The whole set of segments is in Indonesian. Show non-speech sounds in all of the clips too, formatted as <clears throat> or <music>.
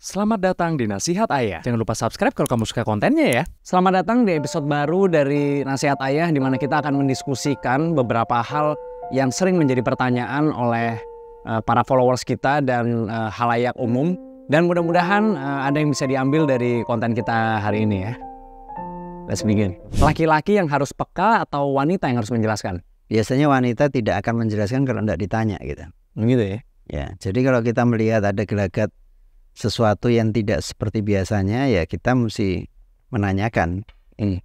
Selamat datang di Nasihat Ayah. Jangan lupa subscribe kalau kamu suka kontennya ya. Selamat datang di episode baru dari Nasihat Ayah di mana kita akan mendiskusikan beberapa hal yang sering menjadi pertanyaan oleh uh, para followers kita dan uh, halayak umum dan mudah-mudahan uh, ada yang bisa diambil dari konten kita hari ini ya. Let's begin. Laki-laki yang harus peka atau wanita yang harus menjelaskan? Biasanya wanita tidak akan menjelaskan kalau tidak ditanya gitu. Begitu ya. Ya, jadi kalau kita melihat ada gelagat sesuatu yang tidak seperti biasanya ya kita mesti menanyakan hmm.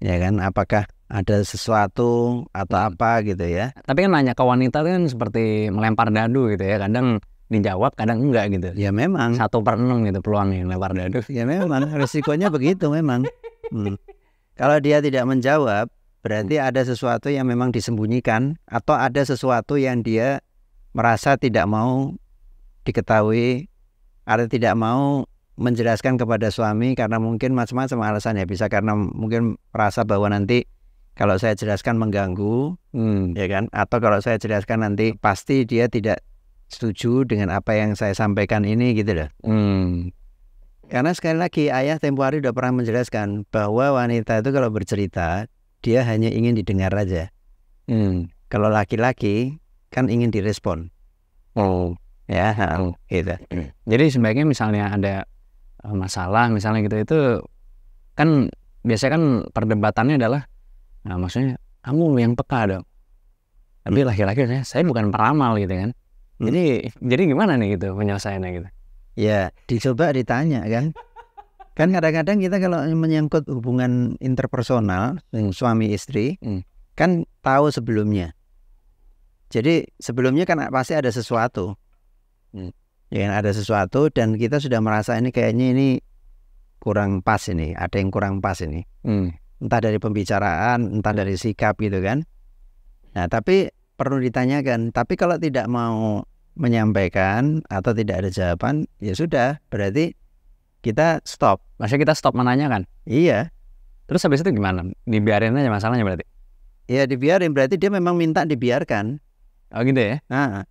ya kan apakah ada sesuatu atau hmm. apa gitu ya tapi kan nanya ke wanita kan seperti melempar dadu gitu ya kadang dijawab kadang enggak gitu ya memang satu per enam gitu yang melempar dadu ya memang resikonya begitu memang hmm. kalau dia tidak menjawab berarti ada sesuatu yang memang disembunyikan atau ada sesuatu yang dia merasa tidak mau diketahui ada tidak mau menjelaskan kepada suami karena mungkin macam-macam alasan ya bisa karena mungkin merasa bahwa nanti kalau saya jelaskan mengganggu hmm. ya kan atau kalau saya jelaskan nanti pasti dia tidak setuju dengan apa yang saya sampaikan ini gitu loh hmm. karena sekali lagi ayah tempo hari udah pernah menjelaskan bahwa wanita itu kalau bercerita dia hanya ingin didengar aja hmm. kalau laki-laki kan ingin direspon oh ya oh. gitu hmm. jadi sebaiknya misalnya ada eh, masalah misalnya gitu itu kan biasanya kan perdebatannya adalah nah, maksudnya kamu yang peka dong tapi hmm. laki-laki saya saya bukan peramal gitu kan hmm. jadi jadi gimana nih gitu penyelesaiannya gitu ya dicoba ditanya kan kan kadang-kadang kita kalau menyangkut hubungan interpersonal hmm. suami istri hmm. kan tahu sebelumnya jadi sebelumnya kan pasti ada sesuatu hmm. ya ada sesuatu dan kita sudah merasa ini kayaknya ini kurang pas ini ada yang kurang pas ini hmm. entah dari pembicaraan entah dari sikap gitu kan nah tapi perlu ditanyakan tapi kalau tidak mau menyampaikan atau tidak ada jawaban ya sudah berarti kita stop maksudnya kita stop menanyakan iya terus habis itu gimana dibiarin aja masalahnya berarti Iya dibiarin berarti dia memang minta dibiarkan oh gitu ya nah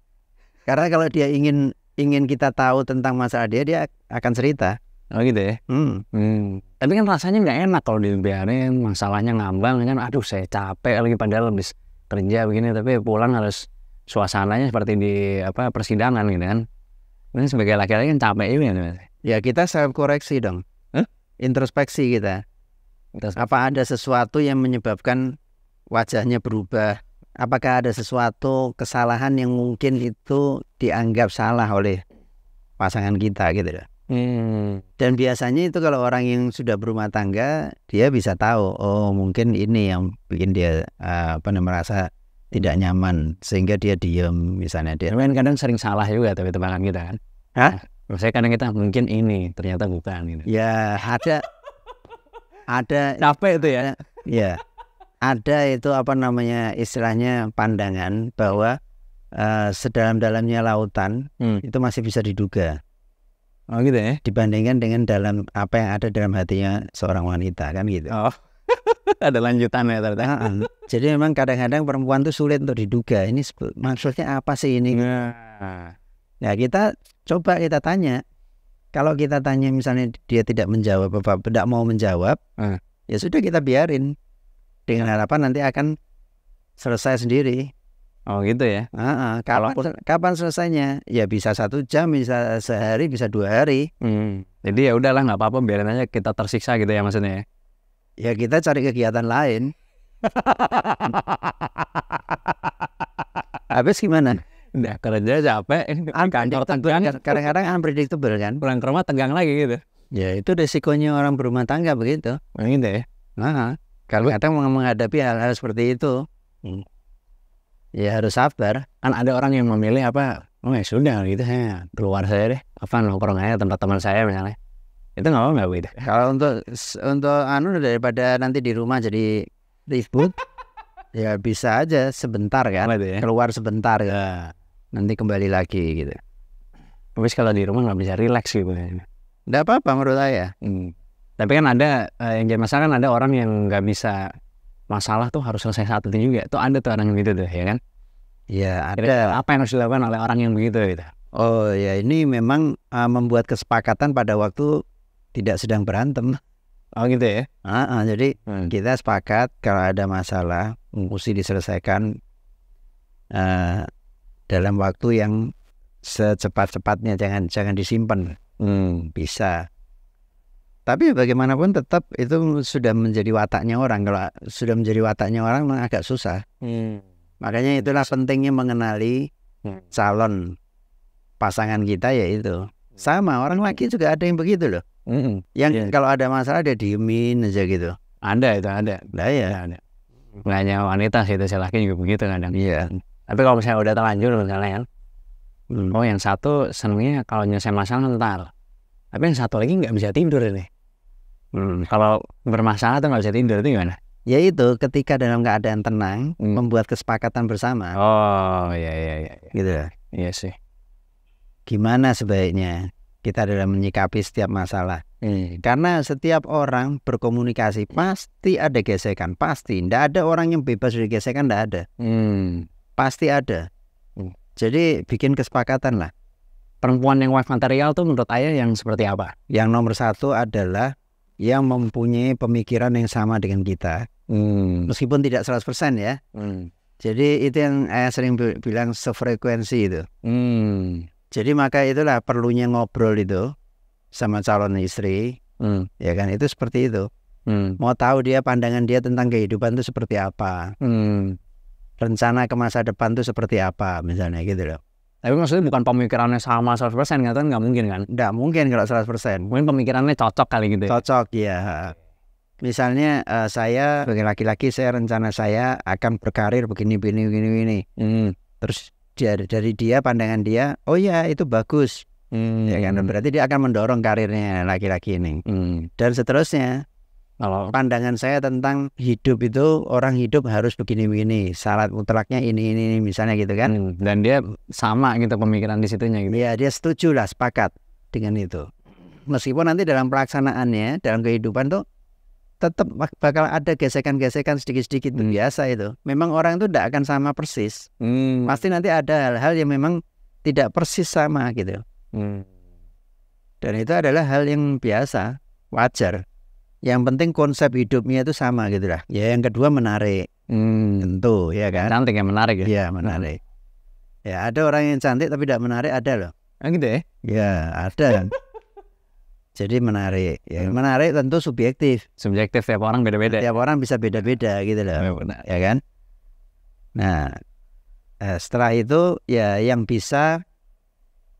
karena kalau dia ingin ingin kita tahu tentang masalah dia, dia akan cerita. Oh gitu ya. Hmm. hmm. Tapi kan rasanya nggak enak kalau dibiarin masalahnya ngambang kan. Aduh saya capek lagi padahal habis kerja begini tapi pulang harus suasananya seperti di apa persidangan gitu kan. Ini sebagai laki-laki kan capek ini gitu, kan. Ya kita self koreksi dong. Huh? Introspeksi kita. Introspeksi. Apa ada sesuatu yang menyebabkan wajahnya berubah, apakah ada sesuatu kesalahan yang mungkin itu dianggap salah oleh pasangan kita gitu ya? Hmm. Dan biasanya itu kalau orang yang sudah berumah tangga dia bisa tahu oh mungkin ini yang bikin dia uh, apa merasa tidak nyaman sehingga dia diem misalnya dia. Kan kadang sering salah juga tapi tebakan kita kan. Hah? Nah, saya kadang kita mungkin ini ternyata bukan gitu. Ya ada ada capek itu ya. Ya ada itu apa namanya istilahnya pandangan bahwa uh, sedalam-dalamnya lautan hmm. itu masih bisa diduga. Oh gitu ya. Dibandingkan dengan dalam apa yang ada dalam hatinya seorang wanita kan gitu. Oh. <laughs> ada lanjutan ya ternyata. Jadi memang kadang-kadang perempuan tuh sulit untuk diduga. Ini maksudnya apa sih ini? Nah. nah, kita coba kita tanya. Kalau kita tanya misalnya dia tidak menjawab apa tidak mau menjawab, uh. ya sudah kita biarin dengan harapan nanti akan selesai sendiri. Oh gitu ya. Uh-uh. Kapan kapan selesainya? Ya bisa satu jam, bisa sehari, bisa dua hari. Hmm. Jadi ya udahlah nggak apa-apa biarin aja kita tersiksa gitu ya maksudnya. Ya ya kita cari kegiatan lain. <laughs> Habis gimana? Nah, kerja capek, kantor tegang. Kadang-kadang unpredictable kan. Pulang ke rumah tegang lagi gitu. Ya itu resikonya orang berumah tangga begitu. Nah, gitu ya. Nah, kalau kita menghadapi hal-hal seperti itu hmm. ya harus sabar kan ada orang yang memilih apa oh ya sudah gitu saya eh, keluar saya deh apa nongkrong aja tempat teman saya misalnya itu nggak apa-apa gitu kalau untuk untuk anu daripada nanti di rumah jadi ribut <laughs> ya bisa aja sebentar kan ya? keluar sebentar ya. nanti kembali lagi gitu tapi kalau di rumah nggak bisa relax gitu ya? nggak apa-apa menurut saya hmm tapi kan ada uh, yang jadi masalah kan ada orang yang nggak bisa masalah tuh harus selesai saat itu juga tuh ada tuh orang yang gitu tuh ya kan ya ada jadi, apa yang harus dilakukan oleh orang yang begitu gitu oh ya ini memang uh, membuat kesepakatan pada waktu tidak sedang berantem oh gitu ya uh, uh, jadi hmm. kita sepakat kalau ada masalah mesti diselesaikan uh, dalam waktu yang secepat-cepatnya jangan jangan disimpan hmm. bisa tapi bagaimanapun tetap itu sudah menjadi wataknya orang. Kalau sudah menjadi wataknya orang agak susah. Hmm. Makanya itulah pentingnya mengenali hmm. calon pasangan kita yaitu hmm. sama orang laki juga ada yang begitu loh. -hmm. hmm. Yang yeah. kalau ada masalah dia diemin aja gitu. Anda itu ada. Nah, ya. Ada. Nggak hanya wanita sih itu laki juga begitu kadang. Iya. Yeah. Tapi kalau misalnya udah terlanjur misalnya kan. Hmm. Oh yang satu senangnya kalau nyelesai masalah ntar. Tapi yang satu lagi nggak bisa tidur ini. Hmm. Kalau bermasalah tuh nggak bisa tidur itu gimana? Ya itu ketika dalam keadaan tenang hmm. membuat kesepakatan bersama. Oh iya, iya iya iya. Gitu. Iya sih. Gimana sebaiknya kita dalam menyikapi setiap masalah? Hmm. Karena setiap orang berkomunikasi pasti ada gesekan, pasti. Tidak ada orang yang bebas dari gesekan, tidak ada. Hmm. Pasti ada. Hmm. Jadi bikin kesepakatan lah. Perempuan yang wife material tuh menurut ayah yang seperti apa? Yang nomor satu adalah yang mempunyai pemikiran yang sama dengan kita. Hmm. Meskipun tidak 100% ya. Hmm. Jadi itu yang saya sering bilang sefrekuensi itu. Hmm. Jadi maka itulah perlunya ngobrol itu sama calon istri. Hmm. Ya kan itu seperti itu. Hmm. Mau tahu dia pandangan dia tentang kehidupan itu seperti apa. Hmm. Rencana ke masa depan itu seperti apa misalnya gitu loh. Tapi maksudnya bukan pemikirannya sama 100% kan nggak mungkin kan? Nggak mungkin kalau 100%. Mungkin pemikirannya cocok kali gitu. Ya? Cocok ya. Misalnya uh, saya sebagai laki-laki saya rencana saya akan berkarir begini begini begini begini. Hmm. Terus dari, dari dia pandangan dia, oh ya itu bagus. Hmm. Ya kan berarti dia akan mendorong karirnya laki-laki ini. Hmm. Dan seterusnya kalau pandangan saya tentang hidup itu orang hidup harus begini-begini, syarat mutlaknya ini ini, ini misalnya gitu kan. Hmm, dan dia sama gitu pemikiran di situnya gitu. ya dia setuju lah, sepakat dengan itu. Meskipun nanti dalam pelaksanaannya, dalam kehidupan tuh tetap bakal ada gesekan-gesekan sedikit-sedikit hmm. biasa itu. Memang orang itu tidak akan sama persis. Hmm. Pasti nanti ada hal-hal yang memang tidak persis sama gitu. Hmm. Dan itu adalah hal yang biasa, wajar yang penting konsep hidupnya itu sama gitu lah. Ya yang kedua menarik. Hmm. Tentu ya kan. Cantik yang menarik ya. Iya menarik. Hmm. Ya ada orang yang cantik tapi tidak menarik ada loh. Yang oh, gitu ya? Ya ada. <laughs> Jadi menarik. Ya hmm. menarik tentu subjektif. Subjektif ya orang beda-beda. Tiap orang bisa beda-beda gitu loh. Iya, benar. Ya kan. Nah eh, setelah itu ya yang bisa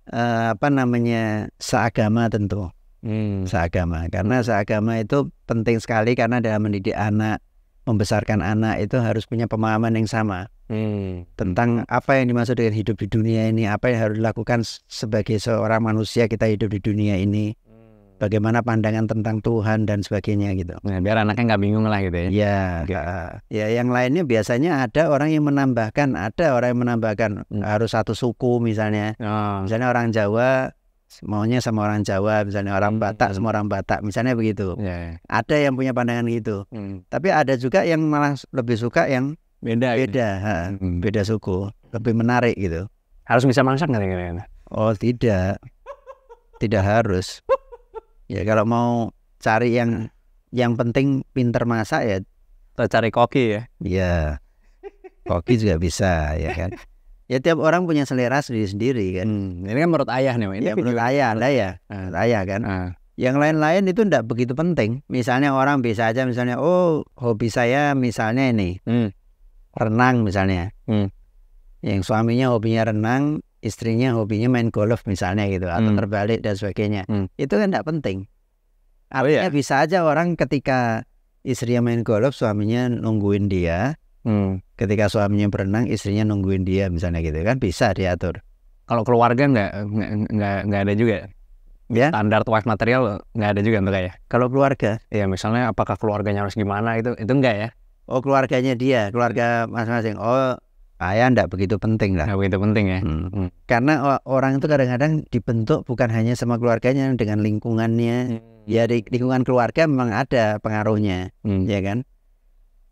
eh, apa namanya seagama tentu hmm. seagama karena seagama itu penting sekali karena dalam mendidik anak membesarkan anak itu harus punya pemahaman yang sama hmm. tentang apa yang dimaksud dengan hidup di dunia ini apa yang harus dilakukan sebagai seorang manusia kita hidup di dunia ini hmm. bagaimana pandangan tentang Tuhan dan sebagainya gitu nah, biar anaknya nggak bingung lah gitu ya ya okay. ya yang lainnya biasanya ada orang yang menambahkan ada orang yang menambahkan hmm. harus satu suku misalnya oh. misalnya orang Jawa maunya sama orang Jawa misalnya orang hmm. Batak sama orang Batak misalnya begitu yeah. Ya. ada yang punya pandangan gitu hmm. tapi ada juga yang malah lebih suka yang beda gitu. beda ha, hmm. beda suku lebih menarik gitu harus bisa masak nggak kira oh tidak tidak harus ya kalau mau cari yang yang penting pinter masak ya atau cari koki ya iya koki juga bisa ya kan <laughs> Ya tiap orang punya selera sendiri-sendiri kan. Hmm, ini kan menurut ayah nih, ini ya, menurut ayah, ada ya, menurut ayah kan. Uh. Yang lain-lain itu tidak begitu penting. Misalnya orang bisa aja misalnya, oh hobi saya misalnya ini hmm. renang misalnya. Hmm. Yang suaminya hobinya renang, istrinya hobinya main golf misalnya gitu, atau hmm. terbalik dan sebagainya. Hmm. Itu kan tidak penting. Artinya oh, iya? bisa aja orang ketika istrinya main golf, suaminya nungguin dia. Hmm ketika suaminya berenang istrinya nungguin dia misalnya gitu kan bisa diatur kalau keluarga nggak nggak nggak ada juga ya, ya. standar wife material nggak ada juga enggak ya kalau keluarga ya misalnya apakah keluarganya harus gimana itu itu enggak ya oh keluarganya dia keluarga masing-masing oh ayah enggak begitu penting lah. Enggak begitu penting ya. Hmm. Hmm. Karena orang itu kadang-kadang dibentuk bukan hanya sama keluarganya dengan lingkungannya. Hmm. Ya di lingkungan keluarga memang ada pengaruhnya, hmm. ya kan?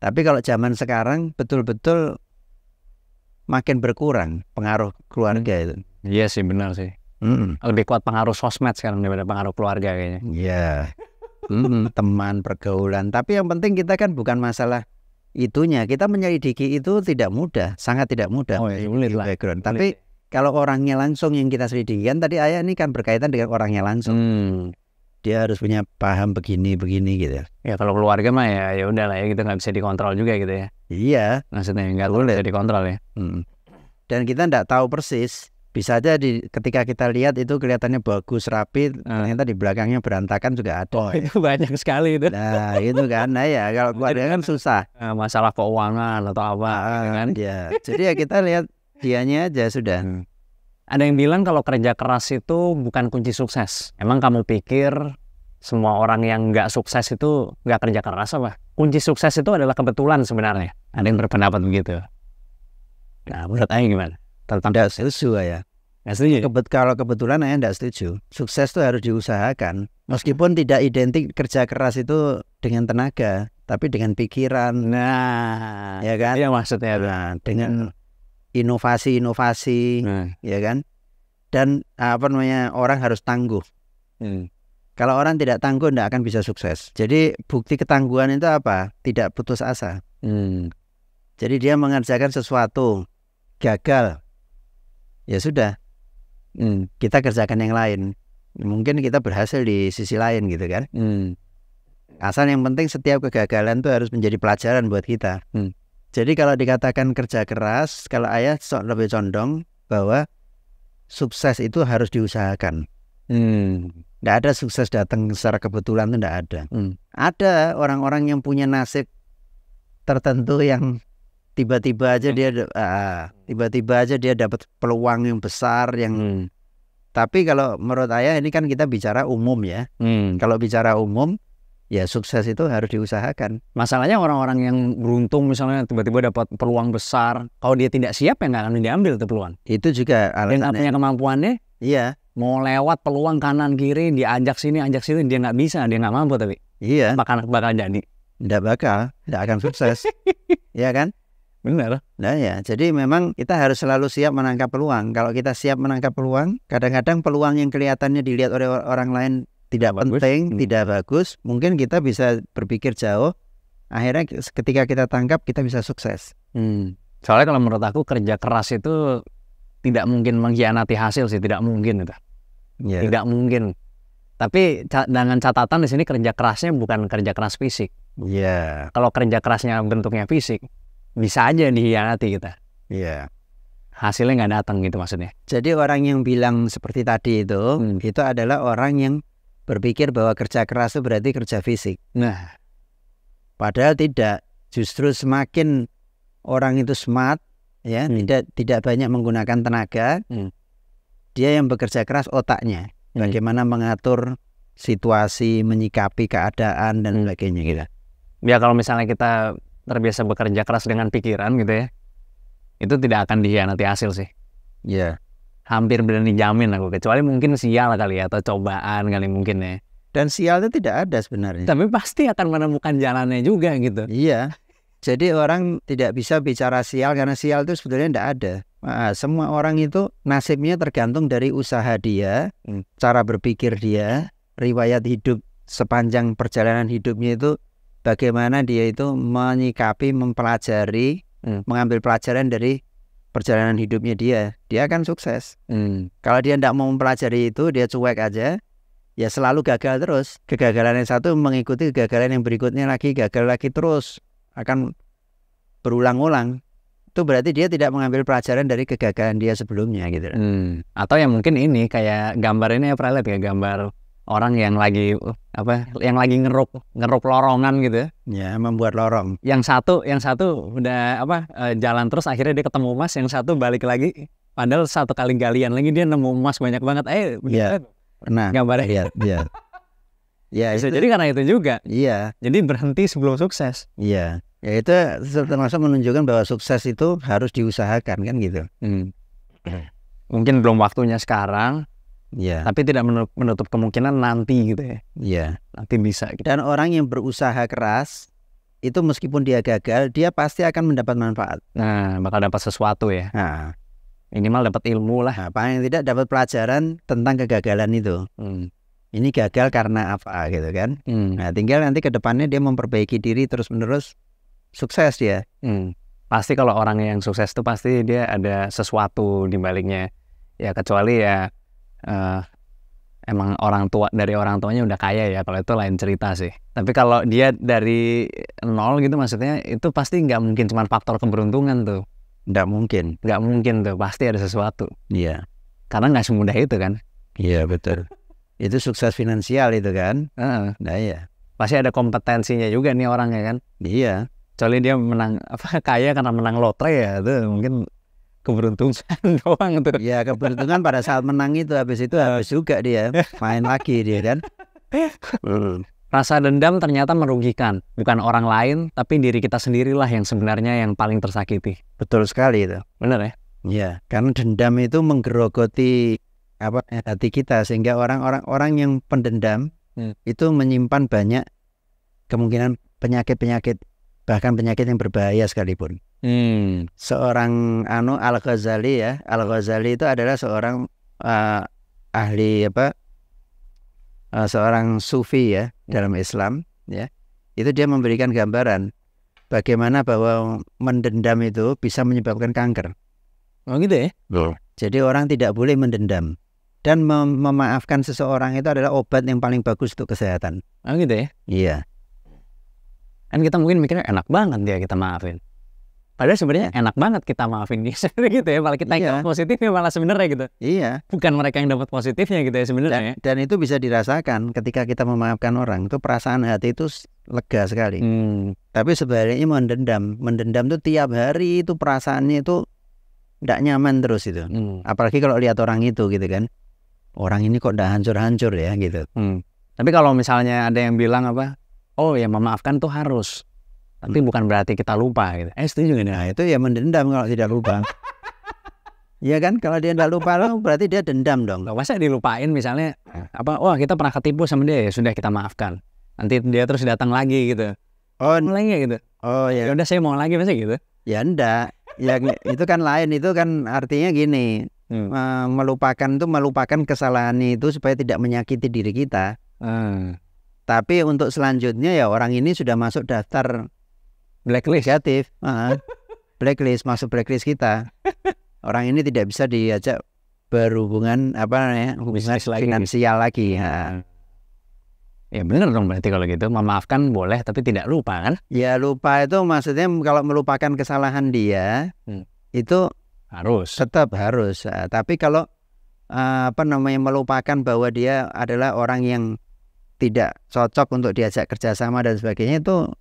Tapi kalau zaman sekarang betul-betul makin berkurang pengaruh keluarga hmm. itu. Iya sih benar sih. Mm. Lebih kuat pengaruh sosmed sekarang daripada pengaruh keluarga kayaknya. Iya. Yeah. Mm, teman pergaulan. Tapi yang penting kita kan bukan masalah itunya. Kita menyelidiki itu tidak mudah, sangat tidak mudah. Oh, iya, ulit lah. Background. Ulit. Tapi kalau orangnya langsung yang kita selidikan tadi ayah ini kan berkaitan dengan orangnya langsung. Mm dia harus punya paham begini begini gitu ya, ya kalau keluarga mah ya ya udah lah ya kita nggak bisa dikontrol juga gitu ya iya maksudnya nggak boleh bisa dikontrol ya hmm. dan kita nggak tahu persis bisa aja di ketika kita lihat itu kelihatannya bagus rapi hmm. ternyata di belakangnya berantakan juga ada oh, itu banyak sekali itu nah itu kan nah ya kalau keluarga kan susah ah, masalah keuangan atau apa nah, kan ya jadi ya kita lihat dianya aja sudah hmm. Ada yang bilang kalau kerja keras itu bukan kunci sukses. Emang kamu pikir semua orang yang nggak sukses itu nggak kerja keras apa? Kunci sukses itu adalah kebetulan sebenarnya. Ada yang berpendapat begitu. Nah, menurut Aing gimana? Tentang tidak setuju ya. Nggak setuju? Kebet kalau kebetulan Aing nggak setuju. Sukses itu harus diusahakan. Meskipun tidak identik kerja keras itu dengan tenaga, tapi dengan pikiran. Nah, ya kan? Iya maksudnya. Nah, dengan hmm inovasi-inovasi nah. ya kan dan apa namanya orang harus tangguh hmm. kalau orang tidak tangguh tidak akan bisa sukses jadi bukti ketangguhan itu apa tidak putus asa hmm. jadi dia mengerjakan sesuatu gagal ya sudah hmm. kita kerjakan yang lain mungkin kita berhasil di sisi lain gitu kan hmm. asal yang penting setiap kegagalan itu harus menjadi pelajaran buat kita hmm jadi kalau dikatakan kerja keras, kalau ayah sok lebih condong bahwa sukses itu harus diusahakan. Hmm. Nggak ada sukses datang secara kebetulan itu nggak ada. Hmm. Ada orang-orang yang punya nasib tertentu yang tiba-tiba aja hmm. dia ah, ah, tiba-tiba aja dia dapat peluang yang besar yang hmm. tapi kalau menurut ayah ini kan kita bicara umum ya. Hmm. Kalau bicara umum ya sukses itu harus diusahakan. Masalahnya orang-orang yang beruntung misalnya tiba-tiba dapat peluang besar, kalau dia tidak siap ya nggak akan diambil itu peluang. Itu juga alasan. Dia punya kemampuannya. Iya. Mau lewat peluang kanan kiri, diajak sini, ajak sini, dia nggak bisa, dia nggak mampu tapi. Iya. Bakal bakal jadi. Nggak bakal, nggak akan sukses. <laughs> Iya kan? Benar. Nah ya, jadi memang kita harus selalu siap menangkap peluang. Kalau kita siap menangkap peluang, kadang-kadang peluang yang kelihatannya dilihat oleh orang lain tidak bagus. penting, hmm. tidak bagus, mungkin kita bisa berpikir jauh. Akhirnya ketika kita tangkap kita bisa sukses. Hmm. Soalnya kalau menurut aku kerja keras itu tidak mungkin mengkhianati hasil sih, tidak mungkin itu. Ya. Tidak mungkin. Tapi dengan catatan di sini kerja kerasnya bukan kerja keras fisik. Iya. Kalau kerja kerasnya bentuknya fisik, bisa aja dikhianati kita. Iya. hasilnya nggak datang gitu maksudnya. Jadi orang yang bilang seperti tadi itu, hmm. itu adalah orang yang berpikir bahwa kerja keras itu berarti kerja fisik. Nah, padahal tidak. Justru semakin orang itu smart, ya hmm. tidak tidak banyak menggunakan tenaga, hmm. dia yang bekerja keras otaknya. Hmm. Bagaimana mengatur situasi, menyikapi keadaan dan hmm. sebagainya gitu. Ya kalau misalnya kita terbiasa bekerja keras dengan pikiran gitu ya, itu tidak akan dia nanti hasil sih. Ya. Yeah hampir berani jamin aku kecuali mungkin sial kali ya atau cobaan kali mungkin ya dan itu tidak ada sebenarnya tapi pasti akan menemukan jalannya juga gitu iya jadi orang tidak bisa bicara sial karena sial itu sebetulnya tidak ada nah, semua orang itu nasibnya tergantung dari usaha dia hmm. cara berpikir dia riwayat hidup sepanjang perjalanan hidupnya itu bagaimana dia itu menyikapi mempelajari hmm. mengambil pelajaran dari perjalanan hidupnya dia, dia akan sukses. Hmm. Kalau dia tidak mau mempelajari itu, dia cuek aja, ya selalu gagal terus. Kegagalan yang satu mengikuti kegagalan yang berikutnya lagi, gagal lagi terus, akan berulang-ulang. Itu berarti dia tidak mengambil pelajaran dari kegagalan dia sebelumnya gitu. Hmm. Atau yang mungkin ini kayak gambar ini ya Pralet ya gambar orang yang lagi apa yang lagi ngeruk ngeruk lorongan gitu ya, ya membuat lorong yang satu yang satu udah apa eh, jalan terus akhirnya dia ketemu emas yang satu balik lagi padahal satu kali galian lagi dia nemu emas banyak banget eh yeah. Kan? pernah gambarnya iya iya ya jadi karena itu juga iya jadi berhenti sebelum sukses iya ya itu termasuk menunjukkan bahwa sukses itu harus diusahakan kan gitu hmm. <clears throat> mungkin belum waktunya sekarang Yeah. Tapi tidak menutup kemungkinan nanti gitu ya. Yeah. Nanti bisa. Gitu. Dan orang yang berusaha keras itu meskipun dia gagal, dia pasti akan mendapat manfaat. Nah, bakal dapat sesuatu ya. Nah, minimal dapat ilmu lah. Nah, yang tidak dapat pelajaran tentang kegagalan itu. Hmm. Ini gagal karena apa gitu kan? Hmm. Nah, tinggal nanti ke depannya dia memperbaiki diri terus-menerus sukses dia. Hmm. Pasti kalau orang yang sukses itu pasti dia ada sesuatu di baliknya. Ya kecuali ya uh, emang orang tua dari orang tuanya udah kaya ya kalau itu lain cerita sih tapi kalau dia dari nol gitu maksudnya itu pasti nggak mungkin cuma faktor keberuntungan tuh nggak mungkin nggak mungkin tuh pasti ada sesuatu iya karena nggak semudah itu kan iya betul itu sukses finansial itu kan uh, nah ya. pasti ada kompetensinya juga nih orangnya kan iya kecuali dia menang apa kaya karena menang lotre ya itu mungkin keberuntungan <laughs> doang tuh. Gitu. Ya keberuntungan pada saat menang itu habis itu eh. habis juga dia main lagi dia kan. <laughs> Hmm. Rasa dendam ternyata merugikan, bukan orang lain, tapi diri kita sendirilah yang sebenarnya yang paling tersakiti. Betul sekali itu. Benar ya? Iya, karena dendam itu menggerogoti apa hati kita sehingga orang-orang orang yang pendendam hmm. itu menyimpan banyak kemungkinan penyakit-penyakit bahkan penyakit yang berbahaya sekalipun. Hmm. Seorang anu Al Ghazali ya. Al Ghazali itu adalah seorang uh, ahli apa? Uh, seorang sufi ya dalam Islam ya. Itu dia memberikan gambaran bagaimana bahwa mendendam itu bisa menyebabkan kanker. Oh gitu ya. Loh. Jadi orang tidak boleh mendendam dan mem memaafkan seseorang itu adalah obat yang paling bagus untuk kesehatan. Oh gitu ya. Iya. Kan kita mungkin mikirnya enak banget dia kita maafin. Padahal sebenarnya enak banget kita maafin dia <laughs> gitu ya. Malah kita iya. yang positifnya malah sebenarnya gitu. Iya. Bukan mereka yang dapat positifnya gitu ya sebenarnya. Dan, ya. dan itu bisa dirasakan ketika kita memaafkan orang itu perasaan hati itu lega sekali. Hmm. Tapi sebaliknya mendendam, mendendam tuh tiap hari itu perasaannya itu tidak nyaman terus itu. Hmm. Apalagi kalau lihat orang itu gitu kan. Orang ini kok udah hancur-hancur ya gitu. Hmm. Tapi kalau misalnya ada yang bilang apa? Oh ya memaafkan tuh harus tapi hmm. bukan berarti kita lupa gitu. Eh setuju gak? Nah itu ya mendendam kalau tidak lupa. <laughs> Iya kan kalau dia tidak lupa lo oh, berarti dia dendam dong. Loh, masa dilupain misalnya apa? Wah kita pernah ketipu sama dia ya sudah kita maafkan. Nanti dia terus datang lagi gitu. Oh, mulai gitu. Oh ya. ya. Udah saya mau lagi masa gitu. Ya enggak. Ya itu kan lain itu kan artinya gini. Hmm. melupakan itu melupakan kesalahan itu supaya tidak menyakiti diri kita. Hmm. Tapi untuk selanjutnya ya orang ini sudah masuk daftar blacklist negatif uh, <laughs> blacklist masuk blacklist kita orang ini tidak bisa diajak berhubungan apa namanya hubungan lagi. finansial lagi ya. Ya benar dong berarti kalau gitu memaafkan boleh tapi tidak lupa kan? Ya lupa itu maksudnya kalau melupakan kesalahan dia hmm. itu harus tetap harus. tapi kalau uh, apa namanya melupakan bahwa dia adalah orang yang tidak cocok untuk diajak kerjasama dan sebagainya itu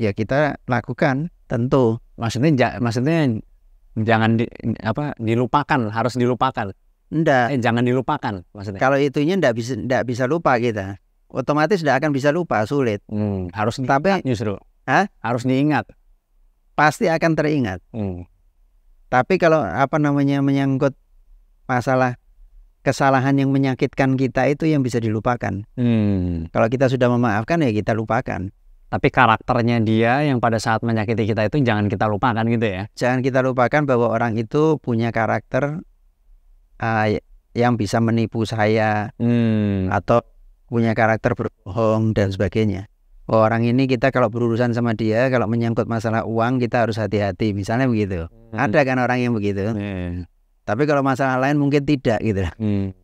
ya kita lakukan tentu maksudnya ja, maksudnya jangan di, apa dilupakan harus dilupakan Enggak. Eh, jangan dilupakan maksudnya. Kalau itunya enggak bisa enggak bisa lupa kita. Otomatis ndak akan bisa lupa, sulit. Hmm, harus tapi justru. Hah? Harus diingat. Pasti akan teringat. Hmm. Tapi kalau apa namanya menyangkut masalah kesalahan yang menyakitkan kita itu yang bisa dilupakan. Hmm. Kalau kita sudah memaafkan ya kita lupakan tapi karakternya dia yang pada saat menyakiti kita itu jangan kita lupakan gitu ya. Jangan kita lupakan bahwa orang itu punya karakter uh, yang bisa menipu saya hmm. atau punya karakter berbohong dan sebagainya. Oh, orang ini kita kalau berurusan sama dia kalau menyangkut masalah uang kita harus hati-hati misalnya begitu. Hmm. Ada kan orang yang begitu. Hmm. Tapi kalau masalah lain mungkin tidak gitu. Hmm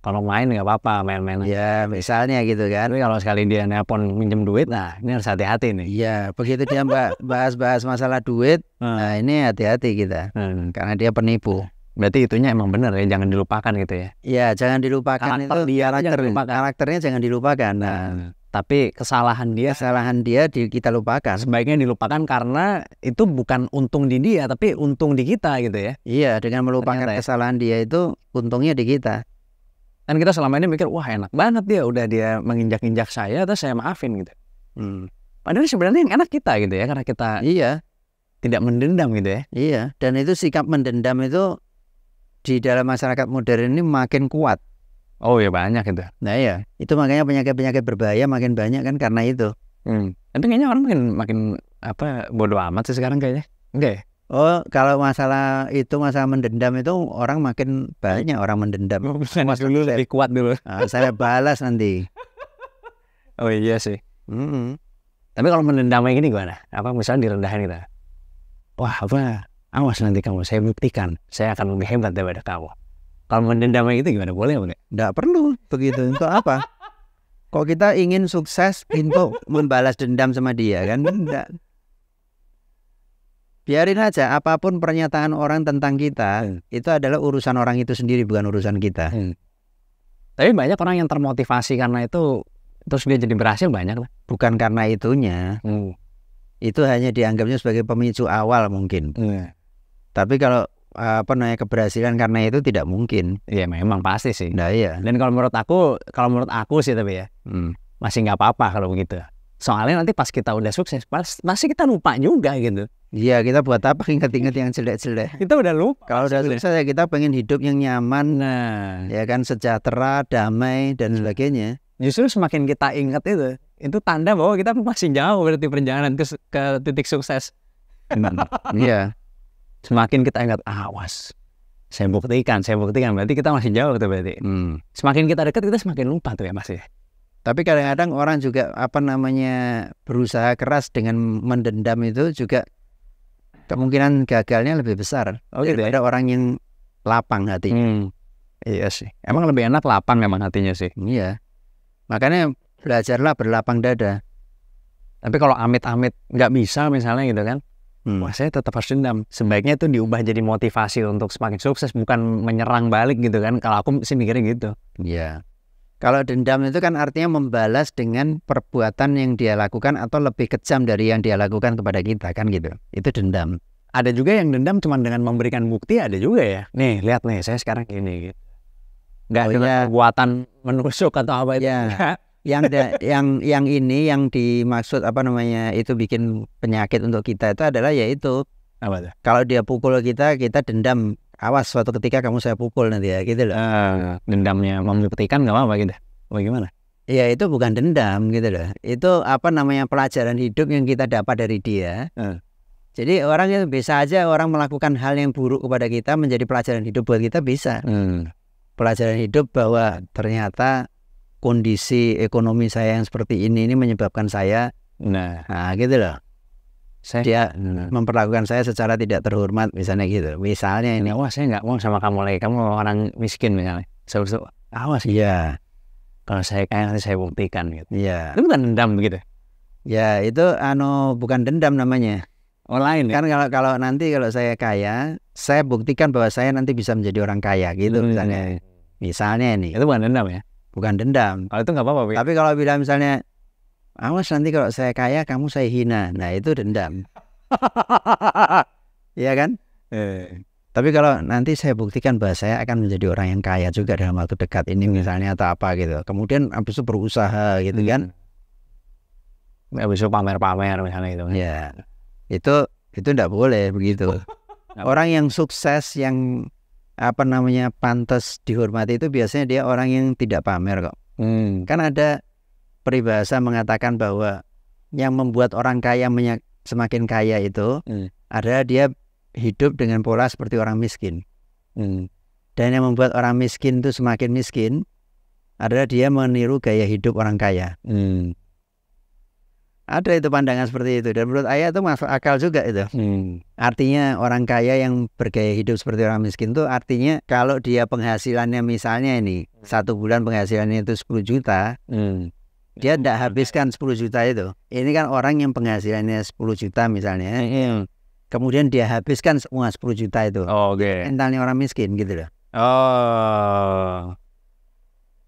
kalau main nggak apa-apa main-main ya misalnya gitu kan tapi kalau sekali dia nelpon minjem duit nah ini harus hati-hati nih iya begitu dia bahas-bahas masalah duit hmm. nah ini hati-hati kita hmm. karena dia penipu berarti itunya emang bener ya jangan dilupakan gitu ya iya jangan dilupakan karakter itu dia karakter, jangan karakternya jangan dilupakan nah hmm. Tapi kesalahan dia, kesalahan dia di, kita lupakan. Sebaiknya dilupakan karena itu bukan untung di dia, tapi untung di kita gitu ya. Iya, dengan melupakan Ternyata, ya. kesalahan ya. dia itu untungnya di kita kan kita selama ini mikir wah enak banget dia udah dia menginjak-injak saya terus saya maafin gitu hmm. padahal sebenarnya yang enak kita gitu ya karena kita iya tidak mendendam gitu ya iya dan itu sikap mendendam itu di dalam masyarakat modern ini makin kuat oh ya banyak itu nah iya itu makanya penyakit-penyakit berbahaya makin banyak kan karena itu hmm. tapi kayaknya orang makin makin apa bodoh amat sih sekarang kayaknya enggak ya Oh, kalau masalah itu masalah mendendam itu orang makin banyak orang mendendam. Oh, Mas dulu saya, lebih kuat dulu. <laughs> Ah, saya balas nanti. <laughs> Oh iya sih. Mm -hmm. Tapi kalau mendendam kayak gini gimana? Apa misalnya direndahin kita? Gitu? Wah apa? Awas nanti kamu saya buktikan. Saya akan lebih hebat daripada kamu. Kalau mendendam kayak gitu gimana? Boleh boleh? Tidak perlu begitu. Untuk apa? Kok kita ingin sukses, untuk membalas dendam sama dia kan? Tidak biarin aja apapun pernyataan orang tentang kita hmm. itu adalah urusan orang itu sendiri bukan urusan kita hmm. tapi banyak orang yang termotivasi karena itu terus dia jadi berhasil banyak lah bukan karena itunya hmm. itu hanya dianggapnya sebagai pemicu awal mungkin hmm. tapi kalau apa namanya keberhasilan karena itu tidak mungkin ya memang pasti sih nah iya dan kalau menurut aku kalau menurut aku sih tapi ya hmm. masih nggak apa-apa kalau begitu soalnya nanti pas kita udah sukses pas, masih kita lupa juga gitu Iya kita buat apa inget ingat yang jelek-jelek Kita udah lupa Kalau udah sukses ya kita pengen hidup yang nyaman Nah Ya kan sejahtera, damai dan sebagainya Justru semakin kita ingat itu Itu tanda bahwa kita masih jauh berarti perjalanan ke, ke titik sukses Iya Semakin kita ingat awas saya buktikan, saya buktikan berarti kita masih jauh tuh berarti. Hmm. Semakin kita dekat kita semakin lupa tuh ya Mas ya. Tapi kadang-kadang orang juga apa namanya berusaha keras dengan mendendam itu juga kemungkinan gagalnya lebih besar oh, gitu daripada ya? orang yang lapang hatinya. Hmm. Iya sih. Emang lebih enak lapang memang hatinya sih. Iya. Makanya belajarlah berlapang dada. Tapi kalau amit-amit nggak bisa misalnya gitu kan, hmm. wah saya tetap harus dendam. Sebaiknya itu diubah jadi motivasi untuk semakin sukses, bukan menyerang balik gitu kan. Kalau aku sih mikirnya gitu. Iya. Kalau dendam itu kan artinya membalas dengan perbuatan yang dia lakukan atau lebih kejam dari yang dia lakukan kepada kita kan gitu. Itu dendam. Ada juga yang dendam cuma dengan memberikan bukti ada juga ya. Nih lihat nih saya sekarang ini. Gak gitu. oh, dengan ya. perbuatan menusuk atau apa itu. Ya. yang da, yang yang ini yang dimaksud apa namanya itu bikin penyakit untuk kita itu adalah yaitu apa itu? Kalau dia pukul kita, kita dendam awas suatu ketika kamu saya pukul nanti ya gitu loh uh, dendamnya memikirkan nggak apa-apa gitu bagaimana Ya itu bukan dendam gitu loh. Itu apa namanya pelajaran hidup yang kita dapat dari dia. Uh. Jadi orang itu bisa aja orang melakukan hal yang buruk kepada kita menjadi pelajaran hidup buat kita bisa. Uh. Pelajaran hidup bahwa ternyata kondisi ekonomi saya yang seperti ini ini menyebabkan saya. Nah, nah gitu loh saya dia nah. memperlakukan saya secara tidak terhormat misalnya gitu misalnya ini wah saya nggak mau sama kamu lagi kamu orang miskin misalnya saya so, so, awas iya kalau saya kaya nanti saya buktikan gitu iya itu bukan dendam begitu ya itu ano bukan dendam namanya Oh lain ya? Kan kalau kalau nanti kalau saya kaya, saya buktikan bahwa saya nanti bisa menjadi orang kaya gitu hmm. misalnya. Iya. Misalnya ini Itu bukan dendam ya? Bukan dendam. Kalau itu nggak apa-apa. Tapi kalau bilang misalnya Awas nanti kalau saya kaya kamu saya hina. Nah itu dendam. <laughs> Iya kan? Eh. Tapi kalau nanti saya buktikan bahwa saya akan menjadi orang yang kaya juga dalam waktu dekat ini iya. misalnya atau apa gitu. Kemudian habis itu berusaha gitu kan. Hmm. Habis itu pamer-pamer misalnya gitu. Ya. Itu itu tidak boleh begitu. Oh. orang yang sukses yang apa namanya pantas dihormati itu biasanya dia orang yang tidak pamer kok. Hmm. Kan ada peribahasa mengatakan bahwa yang membuat orang kaya semakin kaya itu hmm. adalah dia hidup dengan pola seperti orang miskin. Hmm. Dan yang membuat orang miskin itu semakin miskin adalah dia meniru gaya hidup orang kaya. Hmm. Ada itu pandangan seperti itu dan menurut ayah itu masuk akal juga itu. Hmm. Artinya orang kaya yang bergaya hidup seperti orang miskin itu artinya kalau dia penghasilannya misalnya ini hmm. satu bulan penghasilannya itu 10 juta, hmm dia tidak habiskan 10 juta itu ini kan orang yang penghasilannya 10 juta misalnya iya. kemudian dia habiskan semua 10 juta itu oh, oke okay. mentalnya orang miskin gitu loh oh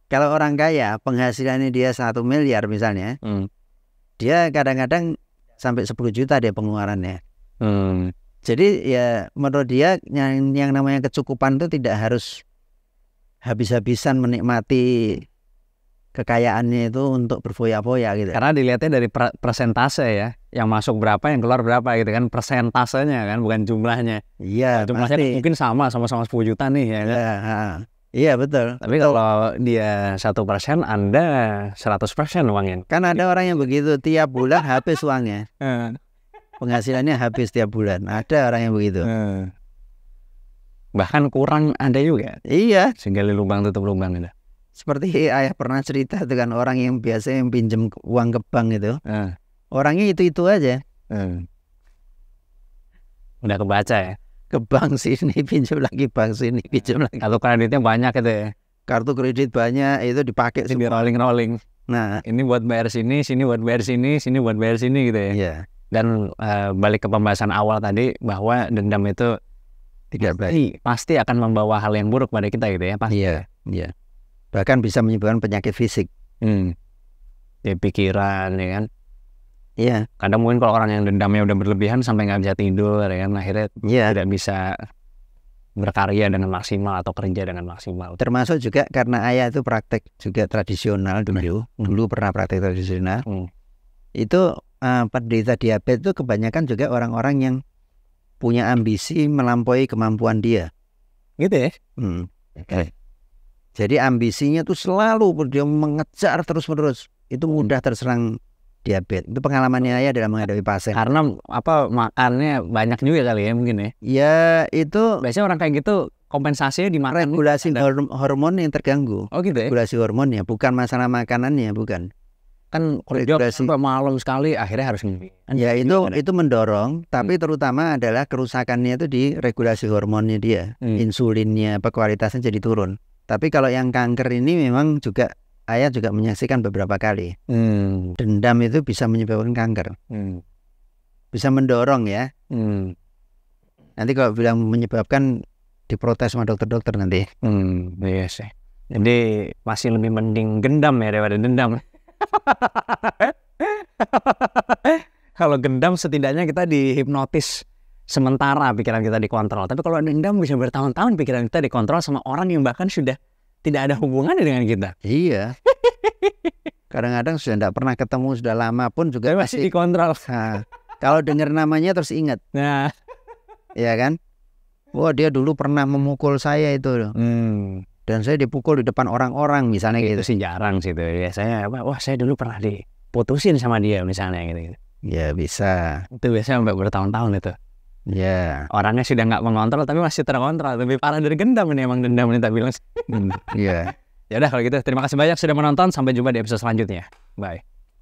kalau orang kaya penghasilannya dia satu miliar misalnya Mm. dia kadang-kadang sampai 10 juta dia pengeluarannya Mm. jadi ya menurut dia yang yang namanya kecukupan itu tidak harus habis-habisan menikmati kekayaannya itu untuk berfoya-foya gitu. Ya. Karena dilihatnya dari persentase ya, yang masuk berapa, yang keluar berapa gitu kan, persentasenya kan, bukan jumlahnya. Iya, nah, jumlahnya pasti. mungkin sama, sama-sama 10 juta nih ya iya, kan. Ya, iya betul. Tapi betul. kalau dia satu persen, anda 100 persen uangnya. Kan ada orang yang begitu tiap bulan habis uangnya, <laughs> eh. penghasilannya habis tiap bulan. Ada orang yang begitu. Eh. Bahkan kurang ada juga. Iya. Sehingga lubang tutup lubang gitu seperti <laughs> ayah pernah cerita dengan orang yang biasa yang pinjam uang ke bank itu uh. orangnya itu itu aja uh. udah kebaca ya ke bank sini <laughs> pinjam lagi bank sini pinjam lagi kartu kreditnya banyak itu ya kartu kredit banyak itu dipakai sini rolling rolling nah ini buat bayar sini sini buat bayar sini sini buat bayar sini gitu ya yeah. dan uh, balik ke pembahasan awal tadi bahwa dendam itu tidak pasti, baik pasti akan membawa hal yang buruk pada kita gitu ya pasti iya yeah. yeah bahkan bisa menyebabkan penyakit fisik hmm. ya pikiran ya kan iya kadang mungkin kalau orang yang dendamnya udah berlebihan sampai nggak bisa tidur ya kan akhirnya ya. tidak bisa berkarya dengan maksimal atau kerja dengan maksimal. Termasuk juga karena ayah itu praktek juga tradisional dulu, hmm. dulu pernah praktek tradisional. Hmm. Itu uh, penderita diabetes itu kebanyakan juga orang-orang yang punya ambisi melampaui kemampuan dia. Gitu ya? Hmm. Oke. Okay. Jadi ambisinya tuh selalu dia mengejar terus-menerus. Itu hmm. mudah terserang diabetes. Itu pengalamannya ya dalam menghadapi pasien. Karena apa makannya banyak juga kali ya mungkin ya. Ya itu biasanya orang kayak gitu kompensasinya di mana? Regulasi ada. hormon yang terganggu. Oh gitu ya. Regulasi hormonnya bukan masalah makanannya bukan. Kan regulasi sampai malam sekali akhirnya harus ngimpi. Kan ya itu kan itu mendorong, tapi hmm. terutama adalah kerusakannya itu di regulasi hormonnya dia, hmm. insulinnya, apa kualitasnya jadi turun. Tapi kalau yang kanker ini memang juga ayah juga menyaksikan beberapa kali. Hmm. Dendam itu bisa menyebabkan kanker. Hmm. Bisa mendorong ya. Hmm. Nanti kalau bilang menyebabkan diprotes sama dokter-dokter nanti. Hmm, iya sih. Jadi masih lebih mending gendam ya daripada dendam. <laughs> Kalau gendam setidaknya kita dihipnotis sementara pikiran kita dikontrol. Tapi kalau dendam bisa bertahun-tahun pikiran kita dikontrol sama orang yang bahkan sudah tidak ada hubungannya dengan kita. Iya. <laughs> Kadang-kadang sudah tidak pernah ketemu sudah lama pun juga masih, masih dikontrol. Nah, kalau dengar namanya terus ingat. Nah, ya kan? Wah dia dulu pernah memukul saya itu. Hmm. Dan saya dipukul di depan orang-orang misalnya gitu. sih jarang sih itu. Ya, saya wah saya dulu pernah diputusin sama dia misalnya gitu. -gitu. Ya bisa. Itu biasanya sampai bertahun-tahun itu. Ya. Yeah. Orangnya sudah nggak mengontrol tapi masih terkontrol. tapi parah dari gendam ini emang dendam ini tak bilang. Hmm, iya. yeah. <laughs> Ya udah kalau gitu terima kasih banyak sudah menonton sampai jumpa di episode selanjutnya. Bye.